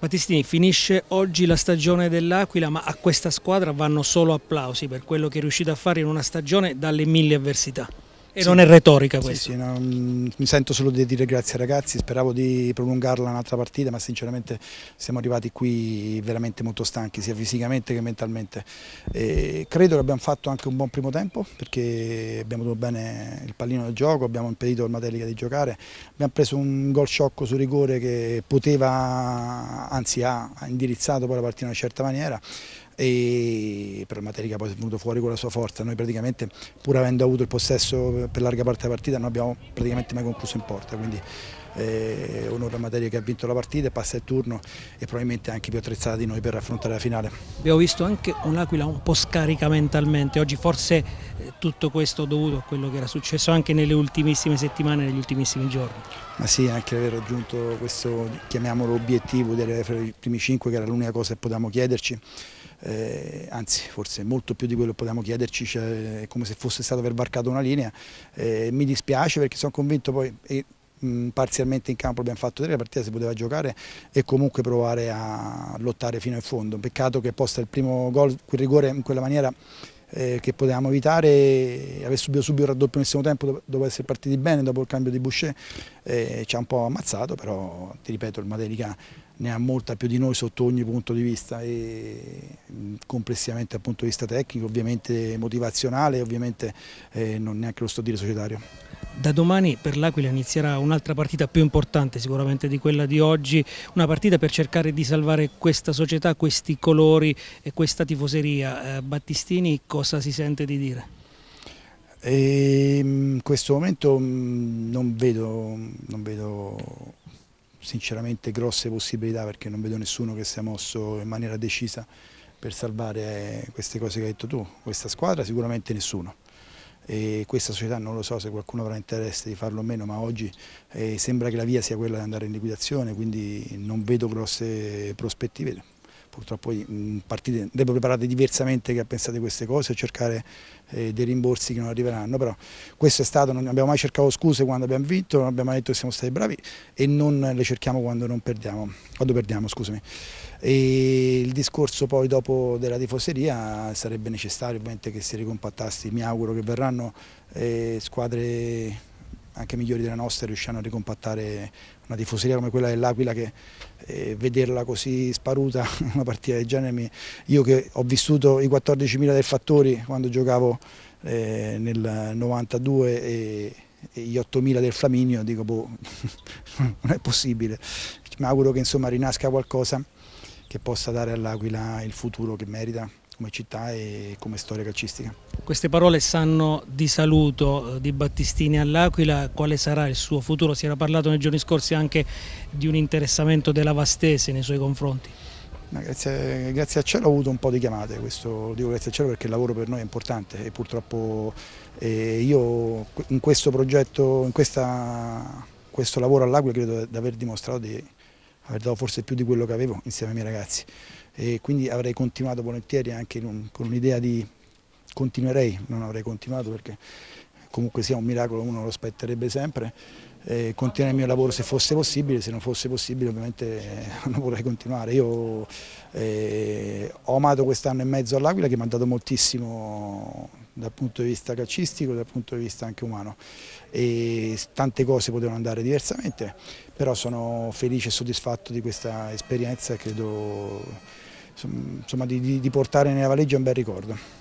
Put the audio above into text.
Battistini, finisce oggi la stagione dell'Aquila, ma a questa squadra vanno solo applausi per quello che è riuscito a fare in una stagione dalle mille avversità. E sì. non è retorica questa? Sì, sì no, mm, mi sento solo di dire grazie ai ragazzi, speravo di prolungarla un'altra partita, ma sinceramente siamo arrivati qui veramente molto stanchi, sia fisicamente che mentalmente. E credo che abbiamo fatto anche un buon primo tempo, perché abbiamo dato bene il pallino del gioco, abbiamo impedito al Matelica di giocare, abbiamo preso un gol sciocco su rigore che poteva, anzi ha indirizzato poi la partita in una certa maniera, e però Materica poi è venuto fuori con la sua forza, noi praticamente pur avendo avuto il possesso per larga parte della partita non abbiamo praticamente mai concluso in porta, quindi eh, onore a Materia che ha vinto la partita, passa il turno e probabilmente anche più attrezzata di noi per affrontare la finale. Abbiamo visto anche un'Aquila un po' scarica mentalmente, oggi forse eh, tutto questo dovuto a quello che era successo anche nelle ultimissime settimane, negli ultimissimi giorni. Ma sì, anche aver raggiunto questo, chiamiamolo obiettivo delle primi cinque, che era l'unica cosa che potevamo chiederci eh, anzi forse molto più di quello che potevamo chiederci, cioè, è come se fosse stato aver varcato una linea, eh, mi dispiace perché sono convinto poi... E, parzialmente in campo abbiamo fatto tre, la partita si poteva giocare e comunque provare a lottare fino in fondo, peccato che posta il primo gol, quel rigore in quella maniera eh, che potevamo evitare e aver subito subito il raddoppio nel secondo tempo dopo essere partiti bene, dopo il cambio di Boucher eh, ci ha un po' ammazzato, però ti ripeto il Matelica ne ha molta più di noi sotto ogni punto di vista, e mm, complessivamente dal punto di vista tecnico, ovviamente motivazionale e ovviamente eh, non neanche lo sto a dire societario. Da domani per l'Aquila inizierà un'altra partita più importante sicuramente di quella di oggi, una partita per cercare di salvare questa società, questi colori e questa tifoseria. Eh, Battistini cosa si sente di dire? E ehm, in questo momento mm, non vedo, non vedo sinceramente grosse possibilità perché non vedo nessuno che sia mosso in maniera decisa per salvare queste cose che hai detto tu, questa squadra sicuramente nessuno. E questa società non lo so se qualcuno avrà interesse di farlo o meno, ma oggi eh, sembra che la via sia quella di andare in liquidazione, quindi non vedo grosse prospettive purtroppo mm, partite devo preparare diversamente che a pensato queste cose e cercare eh, dei rimborsi che non arriveranno, però questo è stato, non abbiamo mai cercato scuse quando abbiamo vinto, non abbiamo mai detto che siamo stati bravi e non le cerchiamo quando non perdiamo, quando perdiamo scusami. E il discorso poi dopo della tifoseria sarebbe necessario ovviamente che si ricompattassi, mi auguro che verranno eh, squadre anche migliori della nostra riusciranno a ricompattare una tifoseria come quella dell'Aquila che eh, vederla così sparuta una partita del genere mi... io che ho vissuto i 14.000 del Fattori quando giocavo eh, nel 92 e, e gli 8.000 del Flaminio dico boh non è possibile mi auguro che insomma rinasca qualcosa che possa dare all'Aquila il futuro che merita come città e come storia calcistica. Queste parole sanno di saluto eh, di Battistini all'Aquila, quale sarà il suo futuro? Si era parlato nei giorni scorsi anche di un interessamento della Vastese nei suoi confronti. Grazie, grazie, a cielo ho avuto un po' di chiamate, questo dico grazie a cielo perché il lavoro per noi è importante e purtroppo eh, io in questo progetto, in questa, questo lavoro all'Aquila credo di aver dimostrato di avrei dato forse più di quello che avevo insieme ai miei ragazzi e quindi avrei continuato volentieri anche un, con un'idea di continuerei, non avrei continuato perché comunque sia un miracolo uno lo aspetterebbe sempre, eh, continuare il mio lavoro se fosse possibile, se non fosse possibile ovviamente eh, non vorrei continuare. Io eh, ho amato quest'anno e mezzo all'Aquila che mi ha dato moltissimo dal punto di vista calcistico, dal punto di vista anche umano. E tante cose potevano andare diversamente, però sono felice e soddisfatto di questa esperienza e credo insomma, di, di portare nella valigia un bel ricordo.